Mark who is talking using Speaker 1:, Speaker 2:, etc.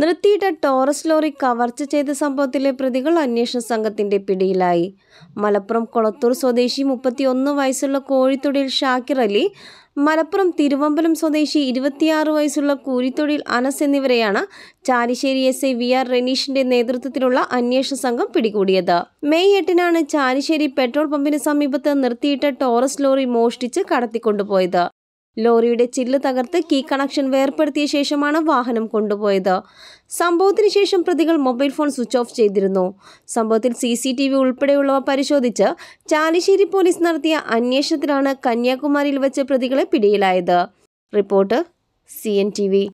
Speaker 1: നിർത്തിയിട്ട Taurus lorry കവർച്ച ചെയ്ത സംഭവത്തിലെ പ്രതികൾ അന്വേഷണ സംഘത്തിന്റെ പിടിയിലായി മലപ്പുറം കൊളത്തൂർ സ്വദേശി മുപ്പത്തിയൊന്ന് വയസ്സുള്ള കോഴിത്തൊടിയിൽ ഷാക്കിർ അലി മലപ്പുറം തിരുവമ്പലം സ്വദേശി ഇരുപത്തിയാറ് വയസ്സുള്ള കൂലിത്തൊഴിൽ അനസ് എന്നിവരെയാണ് Chalissery S I V R റെനീഷിന്റെ നേതൃത്വത്തിലുള്ള അന്വേഷണ സംഘം പിടികൂടിയത് മെയ് എട്ടിനാണ് ചാലിശ്ശേരി പെട്രോൾ പമ്പിന് സമീപത്ത് നിർത്തിയിട്ട ടോറസ് ലോറി മോഷ്ടിച്ച് കടത്തിക്കൊണ്ടുപോയത് ലോറിയുടെ ചില്ല് തകർത്ത് കീ കണക്ഷൻ വേർപ്പെടുത്തിയ ശേഷമാണ് വാഹനം കൊണ്ടുപോയത് സംഭവത്തിന് ശേഷം പ്രതികൾ മൊബൈൽ ഫോൺ സ്വിച്ച് ഓഫ് ചെയ്തിരുന്നു സംഭവത്തിൽ സി സി ടി വി ഉൾപ്പെടെയുള്ളവ പരിശോധിച്ച് ചാലിശ്ശേരി പോലീസ് നടത്തിയ അന്വേഷണത്തിലാണ് കന്യാകുമാരിയിൽ വെച്ച് പ്രതികളെ പിടിയിലായത് report C N T V